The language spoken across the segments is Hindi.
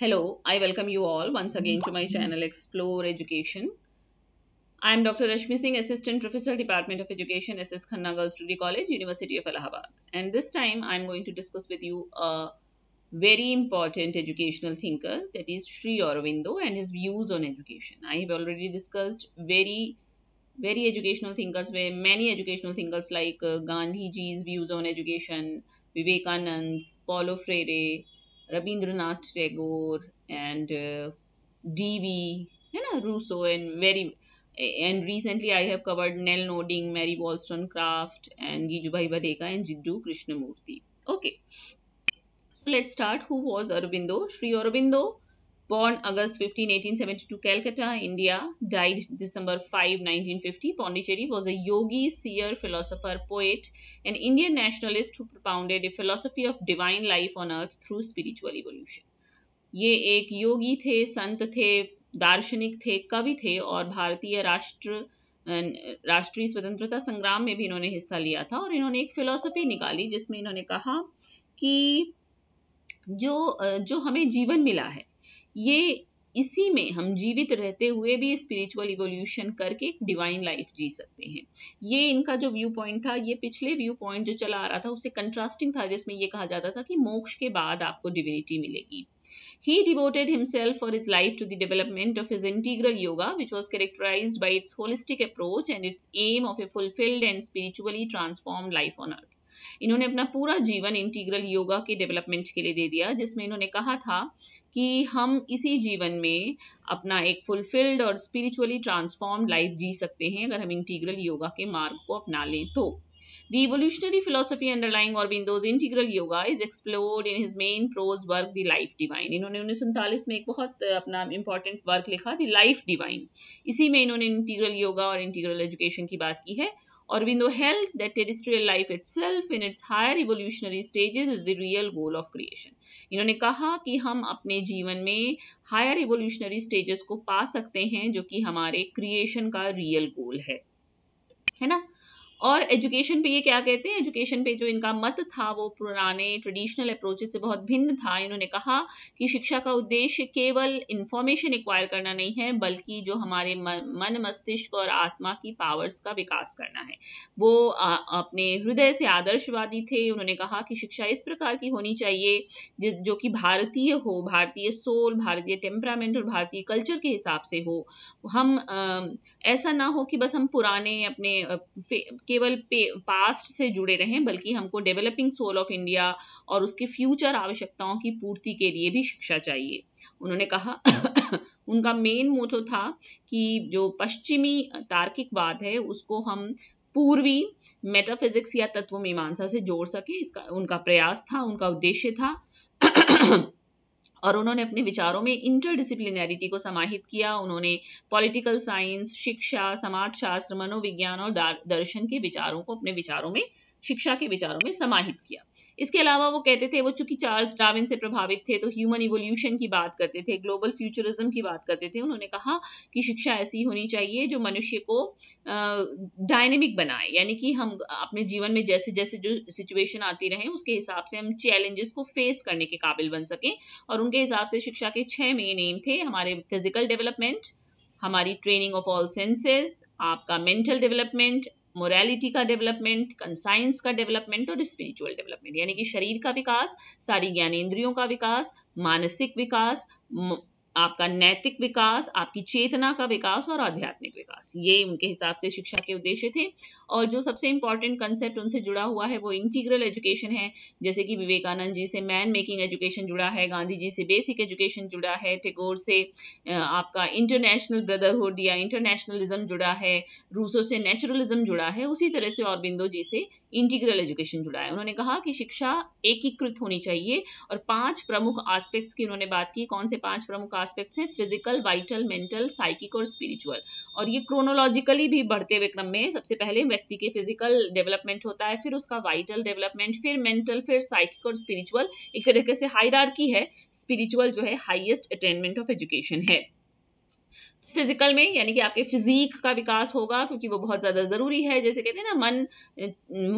Hello, I welcome you all once again to my channel Explore Education. I am Dr. Rashmi Singh, Assistant Professor, Department of Education, SS Khanna Girls College, University of Allahabad. And this time I am going to discuss with you a very important educational thinker that is Sri Aurobindo and his views on education. I have already discussed very very educational thinkers where many educational thinkers like uh, Gandhiji's views on education, Vivekanand, Paulo Freire, Rabindranath Tagore and uh, D.V. You know, Russo, and very and recently I have covered Nell Noding, Mary Wollstonecraft and Gijubhai Vadeka and Jiddu Krishnamurti. Okay, let's start. Who was Aurobindo? Sri Aurobindo born August 15, 1872, Calcutta, India, died December 5, 1950. Pondicherry was a yogi, seer, philosopher, poet, an Indian nationalist who propounded a philosophy of divine life on earth through spiritual evolution. ये एक योगी थे संत थे दार्शनिक थे कवि थे और भारतीय राष्ट्र राष्ट्रीय स्वतंत्रता संग्राम में भी इन्होंने हिस्सा लिया था और इन्होंने एक फिलॉसफी निकाली जिसमें इन्होंने कहा कि जो जो हमें जीवन मिला है ये इसी में हम जीवित रहते हुए भी स्पिरिचुअल इवोल्यूशन करके डिवाइन लाइफ जी सकते हैं ये इनका जो व्यू पॉइंट था ये पिछले व्यू पॉइंट जो चला आ रहा था उससे कंट्रास्टिंग था जिसमें ये कहा जाता था कि मोक्ष के बाद आपको डिविनिटी मिलेगी He devoted himself for his life to the development of his integral yoga, which was characterized by its holistic approach and its aim of a fulfilled and spiritually transformed life on earth. इन्होंने अपना पूरा जीवन इंटीग्रल योगा के डेवलपमेंट के लिए दे दिया जिसमें इन्होंने कहा था कि हम इसी जीवन में अपना एक फुलफिल्ड और स्पिरिचुअली ट्रांसफॉर्म लाइफ जी सकते हैं अगर हम इंटीग्रल योगा के मार्ग को अपना लें तो the evolutionary philosophy underlying Aurobindo's integral yoga is explored in his main prose work the life divine इन्होंने उन्नीस में एक बहुत अपना इंपॉर्टेंट वर्क लिखा दी लाइफ डिवाइन इसी में इन्होंने इंटीग्रल योगा और इंटीग्रल एजुकेशन की बात की है Aurobindo held that terrestrial life itself in its higher evolutionary stages is the real goal of creation. इन्होंने कहा कि हम अपने जीवन में हायर इवोल्यूशनरी स्टेजेस को पा सकते हैं जो कि हमारे क्रिएशन का रियल गोल है है ना और एजुकेशन पे ये क्या कहते हैं एजुकेशन पे जो इनका मत था वो पुराने ट्रेडिशनल अप्रोच से बहुत भिन्न था इन्होंने कहा कि शिक्षा का उद्देश्य केवल इंफॉर्मेशन एक्वायर करना नहीं है बल्कि जो हमारे मन मस्तिष्क और आत्मा की पावर्स का विकास करना है वो आ, अपने हृदय से आदर्शवादी थे उन्होंने कहा कि शिक्षा इस प्रकार की होनी चाहिए जिस जो कि भारतीय हो भारतीय सोल भारतीय टेम्परामेंट और भारतीय कल्चर के हिसाब से हो हम आ, ऐसा ना हो कि बस हम पुराने अपने केवल पास्ट से जुड़े रहें बल्कि हमको डेवलपिंग सोल ऑफ इंडिया और उसके फ्यूचर आवश्यकताओं की पूर्ति के लिए भी शिक्षा चाहिए उन्होंने कहा उनका मेन मोटो था कि जो पश्चिमी तार्किकवाद है उसको हम पूर्वी मेटाफिजिक्स या तत्व मीमांसा से जोड़ सके इसका उनका प्रयास था उनका उद्देश्य था और उन्होंने अपने विचारों में इंटरडिसिप्लिनैरिटी को समाहित किया उन्होंने पॉलिटिकल साइंस शिक्षा समाजशास्त्र मनोविज्ञान और दर्शन के विचारों को अपने विचारों में शिक्षा के विचारों में समाहित किया इसके अलावा वो कहते थे वो चूंकि चार्ल्स डार्विन से प्रभावित थे तो ह्यूमन इवोल्यूशन की बात करते थे ग्लोबल फ्यूचरिज्म की बात करते थे उन्होंने कहा कि शिक्षा ऐसी होनी चाहिए जो मनुष्य को डायनेमिक बनाए यानी कि हम अपने जीवन में जैसे जैसे जो सिचुएशन आती रहे उसके हिसाब से हम चैलेंजेस को फेस करने के काबिल बन सकें और उनके हिसाब से शिक्षा के छः मेन एम थे हमारे फिजिकल डेवलपमेंट हमारी ट्रेनिंग ऑफ ऑल सेंसेस आपका मेंटल डेवलपमेंट मोरालिटी का डेवलपमेंट कंसाइंस का डेवलपमेंट और स्पिरिचुअल डेवलपमेंट यानी कि शरीर का विकास सारी ज्ञानेंद्रियों का विकास मानसिक विकास आपका नैतिक विकास आपकी चेतना का विकास और आध्यात्मिक विकास ये उनके हिसाब से शिक्षा के उद्देश्य थे और जो सबसे इंपॉर्टेंट कंसेप्ट उनसे जुड़ा हुआ है वो इंटीग्रल एजुकेशन है जैसे कि विवेकानंद जी से मैन मेकिंग एजुकेशन जुड़ा है गांधी जी से बेसिक एजुकेशन जुड़ा है टेगोर से आपका इंटरनेशनल ब्रदरहुड या इंटरनेशनलिज्म जुड़ा है रूसो से नेचुरलिज्म जुड़ा है उसी तरह से और जी से इंटीग्रल एजुकेशन जुड़ा है उन्होंने कहा कि शिक्षा एकीकृत होनी चाहिए और पांच प्रमुख आस्पेक्ट्स की उन्होंने बात की कौन से पांच प्रमुख आस्पेक्ट्स हैं फिजिकल वाइटल मेंटल साइकिक और स्पिरिचुअल और ये क्रोनोलॉजिकली भी बढ़ते हुए क्रम में सबसे पहले व्यक्ति के फिजिकल डेवलपमेंट होता है फिर उसका वाइटल डेवलपमेंट फिर मेंटल फिर साइकिक और स्पिरिचुअल एक तरीके से हायरार्की है स्पिरिचुअल जो है हाइएस्ट अटेनमेंट ऑफ एजुकेशन है फिजिकल में यानी कि आपके फिजीक का विकास होगा क्योंकि वो बहुत ज़्यादा ज़रूरी है जैसे कहते हैं ना मन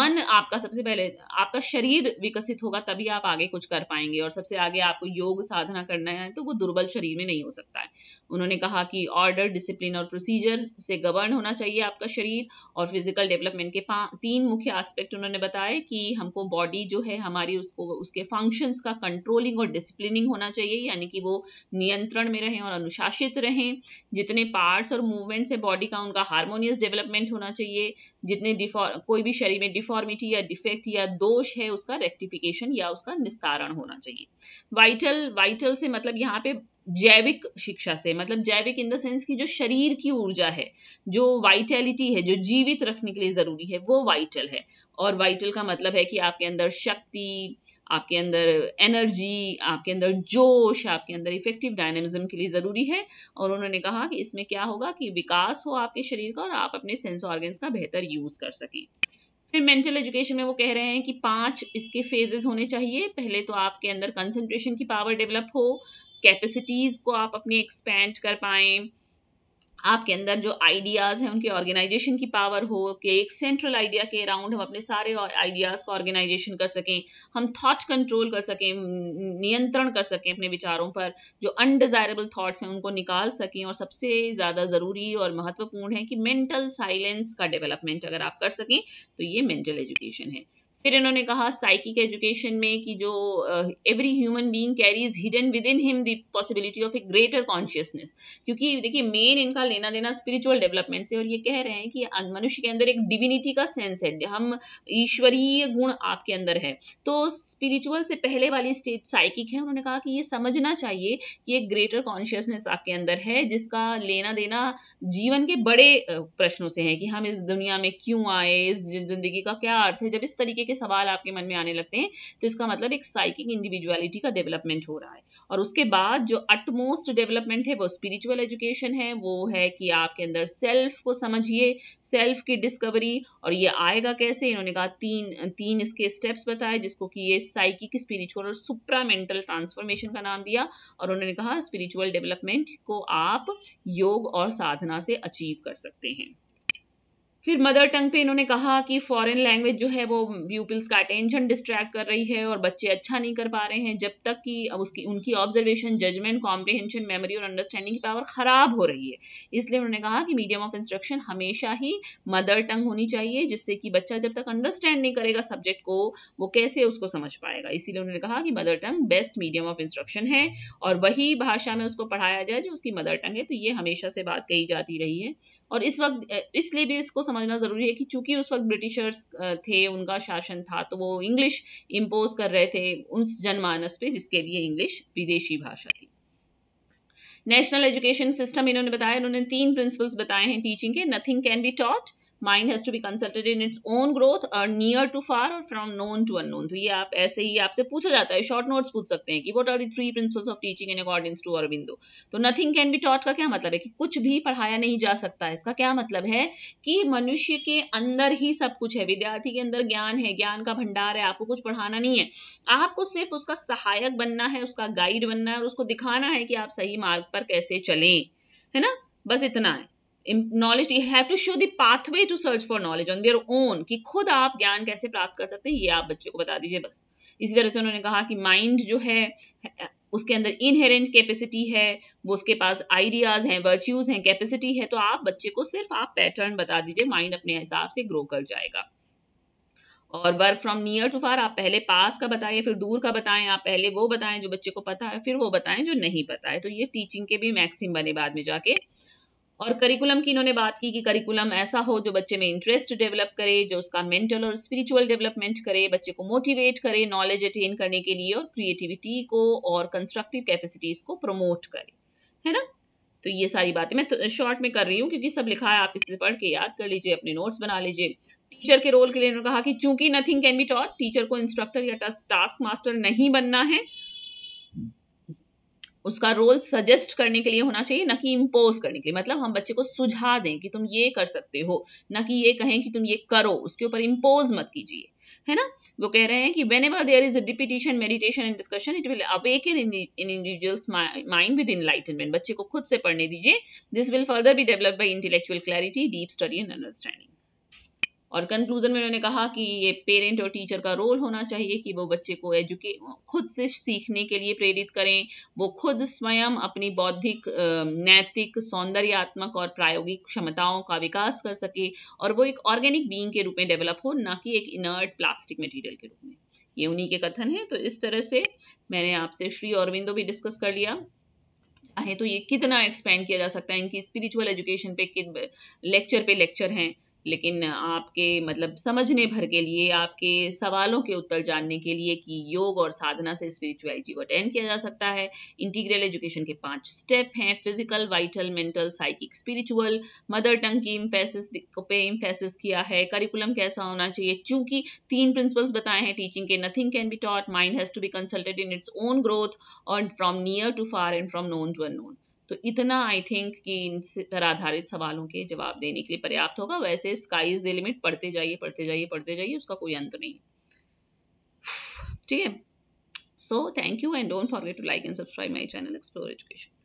मन आपका सबसे पहले आपका शरीर विकसित होगा तभी आप आगे कुछ कर पाएंगे और सबसे आगे आपको योग साधना करना है तो वो दुर्बल शरीर में नहीं हो सकता है उन्होंने कहा कि ऑर्डर डिसिप्लिन और प्रोसीजर से गवर्न होना चाहिए आपका शरीर और फिजिकल डेवलपमेंट के तीन मुख्य एस्पेक्ट उन्होंने बताए कि हमको बॉडी जो है हमारी उसको उसके फंक्शंस का कंट्रोलिंग और डिसिप्लिनिंग होना चाहिए यानी कि वो नियंत्रण में रहें और अनुशासित रहें जितने पार्ट्स और मूवमेंट्स है बॉडी का उनका हारमोनियस डेवलपमेंट होना चाहिए जितने डिफॉर कोई भी शरीर में डिफॉर्मिटी या डिफेक्ट या दोष है उसका रेक्टिफिकेशन या उसका निस्तारण होना चाहिए वाइटल वाइटल से मतलब यहाँ पे जैविक शिक्षा से मतलब जैविक इन द सेंस की जो शरीर की ऊर्जा है जो वाइटैलिटी है जो जीवित रखने के लिए ज़रूरी है वो वाइटल है और वाइटल का मतलब है कि आपके अंदर शक्ति आपके अंदर एनर्जी आपके अंदर जोश आपके अंदर इफेक्टिव डायनेमिज्म के लिए ज़रूरी है और उन्होंने कहा कि इसमें क्या होगा कि विकास हो आपके शरीर का और आप अपने सेंस ऑर्गन्स का बेहतर यूज़ कर सकें फिर मेंटल एजुकेशन में वो कह रहे हैं कि पांच इसके फेजेस होने चाहिए पहले तो आपके अंदर कंसंट्रेशन की पावर डेवलप हो कैपेसिटीज़ को आप अपने एक्सपेंड कर पाए आपके अंदर जो आइडियाज़ हैं उनके ऑर्गेनाइजेशन की पावर हो कि एक सेंट्रल आइडिया के अराउंड हम अपने सारे आइडियाज़ को ऑर्गेनाइजेशन कर सकें हम थॉट कंट्रोल कर सकें नियंत्रण कर सकें अपने विचारों पर जो अनडिज़ायरेबल थॉट्स हैं उनको निकाल सकें और सबसे ज़्यादा ज़रूरी और महत्वपूर्ण है कि मेंटल साइलेंस का डेवलपमेंट अगर आप कर सकें तो ये मेंटल एजुकेशन है फिर इन्होंने कहा साइकिक एजुकेशन में कि जो every human being carries hidden within him the possibility of a greater consciousness क्योंकि देखिए मेन इनका लेना देना स्पिरिचुअल डेवलपमेंट से और ये कह रहे हैं कि मनुष्य के अंदर एक डिविनिटी का सेंस है हम ईश्वरीय गुण आपके अंदर है तो स्पिरिचुअल से पहले वाली स्टेज साइकिक है उन्होंने कहा कि ये समझना चाहिए कि एक ग्रेटर कॉन्शियसनेस आपके अंदर है जिसका लेना देना जीवन के बड़े प्रश्नों से है कि हम इस दुनिया में क्यों आए इस जिंदगी का क्या अर्थ है जब इस तरीके के सवाल आपके मन में आने लगते हैं तो इसका मतलब एक साइकिक इंडिविजुअलिटी का डेवलपमेंट हो रहा है और उसके बाद जो अटमोस्ट डेवलपमेंट है वो स्पिरिचुअल एजुकेशन है वो है कि आपके अंदर सेल्फ को समझिए सेल्फ की डिस्कवरी और ये आएगा कैसे इन्होंने कहा तीन तीन इसके स्टेप्स बताए जिसको कि ये साइकिक स्पिरिचुअल और सुप्रामेंटल ट्रांसफॉर्मेशन का नाम दिया और उन्होंने कहा स्पिरिचुअल डेवलपमेंट को आप योग और साधना से अचीव कर सकते हैं फिर मदर टंग पे इन्होंने कहा कि फॉरेन लैंग्वेज जो है वो ब्यूपिल्स का अटेंशन डिस्ट्रैक्ट कर रही है और बच्चे अच्छा नहीं कर पा रहे हैं जब तक कि उसकी उनकी ऑब्जर्वेशन जजमेंट कॉम्प्रिहेंशन मेमोरी और अंडरस्टैंडिंग की पावर ख़राब हो रही है इसलिए उन्होंने कहा कि मीडियम ऑफ इंस्ट्रक्शन हमेशा ही मदर टंग होनी चाहिए जिससे कि बच्चा जब तक अंडरस्टैंड नहीं करेगा सब्जेक्ट को वो कैसे उसको समझ पाएगा इसीलिए उन्होंने कहा कि mother tongue best medium of instruction है और वही भाषा में उसको पढ़ाया जाए जो उसकी मदर टंग है तो ये हमेशा से बात कही जाती रही है और इस वक्त इसलिए भी इसको समझ समझना ज़रूरी है कि चूंकि उस वक्त ब्रिटिशर्स थे उनका शासन था तो वो इंग्लिश इम्पोज कर रहे थे उस जनमानस पे जिसके लिए इंग्लिश विदेशी भाषा थी नेशनल एजुकेशन सिस्टम इन्होंने बताया इन्होंने तीन प्रिंसिपल्स बताए हैं टीचिंग के nothing can be taught mind has to be consulted in its own growth और नियर टू फार और फ्रॉम नोन टू अननोन तो ये आप ऐसे ही आपसे पूछा जाता है शॉर्ट नोट्स पूछ सकते हैं कि what are the three principles of teaching in according to Aurobindo तो नथिंग कैन बी टॉट का क्या मतलब है कि कुछ भी पढ़ाया नहीं जा सकता है इसका क्या मतलब है कि मनुष्य के अंदर ही सब कुछ है विद्यार्थी के अंदर ज्ञान है ज्ञान का भंडार है आपको कुछ पढ़ाना नहीं है आपको सिर्फ उसका सहायक बनना है उसका गाइड बनना है और उसको दिखाना है कि आप सही मार्ग पर कैसे चलें है ना बस इतना है knowledge you have to show the pathway to search for knowledge on their own कि खुद आप ज्ञान कैसे प्राप्त कर सकते हैं ये आप बच्चों को बता दीजिए बस इसी तरह से उन्होंने कहा कि माइंड जो है उसके अंदर इनहेरेंट कैपेसिटी है वो उसके पास आइडियाज हैं वर्च्यूज हैं कैपेसिटी है तो आप बच्चे को सिर्फ आप पैटर्न बता दीजिए माइंड अपने हिसाब से ग्रो कर जाएगा और work from near to far आप पहले पास का बताएं फिर दूर का बताएं आप पहले वो बताएं जो बच्चे को पता है फिर वो बताएं जो नहीं पता है तो ये टीचिंग के भी मैक्सिम बने बाद में जाके और करिकुलम की इन्होंने बात की कि करिकुलम ऐसा हो जो बच्चे में इंटरेस्ट डेवलप करे जो उसका मेंटल और स्पिरिचुअल डेवलपमेंट करे बच्चे को मोटिवेट करे नॉलेज अटेन करने के लिए और क्रिएटिविटी को और कंस्ट्रक्टिव कैपेसिटीज को प्रमोट करे है ना तो ये सारी बातें मैं तो शॉर्ट में कर रही हूँ क्योंकि सब लिखा है आप इसे पढ़ के याद कर लीजिए अपने नोट्स बना लीजिए टीचर के रोल के लिए उन्होंने कहा कि चूंकि nothing can be taught teacher को इंस्ट्रक्टर या टास्क मास्टर नहीं बनना है उसका रोल सजेस्ट करने के लिए होना चाहिए ना कि इम्पोज करने के लिए मतलब हम बच्चे को सुझा दें कि तुम ये कर सकते हो ना कि ये कहें कि तुम ये करो उसके ऊपर इम्पोज मत कीजिए है ना वो कह रहे हैं कि whenever there is a repetition meditation and discussion it will awaken in individuals mind with enlightenment बच्चे को खुद से पढ़ने दीजिए this will further be develop by intellectual clarity deep study and understanding और कंक्लूजन में उन्होंने कहा कि ये पेरेंट और टीचर का रोल होना चाहिए कि वो बच्चे को एजुके खुद से सीखने के लिए प्रेरित करें वो खुद स्वयं अपनी बौद्धिक नैतिक सौंदर्यात्मक और प्रायोगिक क्षमताओं का विकास कर सके और वो एक ऑर्गेनिक बींग के रूप में डेवलप हो ना कि एक इनर्ट प्लास्टिक मटीरियल के रूप में ये उन्हीं के कथन है तो इस तरह से मैंने आपसे श्री अरविंदो भी डिस्कस कर लिया है तो ये कितना एक्सपेंड किया जा सकता है इनकी स्पिरिचुअल एजुकेशन पे लेक्चर पे लेक्चर हैं लेकिन आपके मतलब समझने भर के लिए आपके सवालों के उत्तर जानने के लिए कि योग और साधना से स्पिरिचुअलिटी को अटेंड किया जा सकता है इंटीग्रल एजुकेशन के पांच स्टेप हैं physical vital mental psychic spiritual mother tongue की इम्फेसिस पे इम्फेसिस किया है करिकुलम कैसा होना चाहिए चूंकि तीन प्रिंसिपल्स बताए हैं टीचिंग के nothing can be taught mind has to be consulted in its own growth और from near to far and from known to known तो इतना आई थिंक कि इन पर आधारित सवालों के जवाब देने के लिए पर्याप्त होगा वैसे स्काई इज द लिमिट पढ़ते जाइए पढ़ते जाइए पढ़ते जाइए उसका कोई अंत नहीं ठीक है so thank you and don't forget to like and subscribe my channel explore education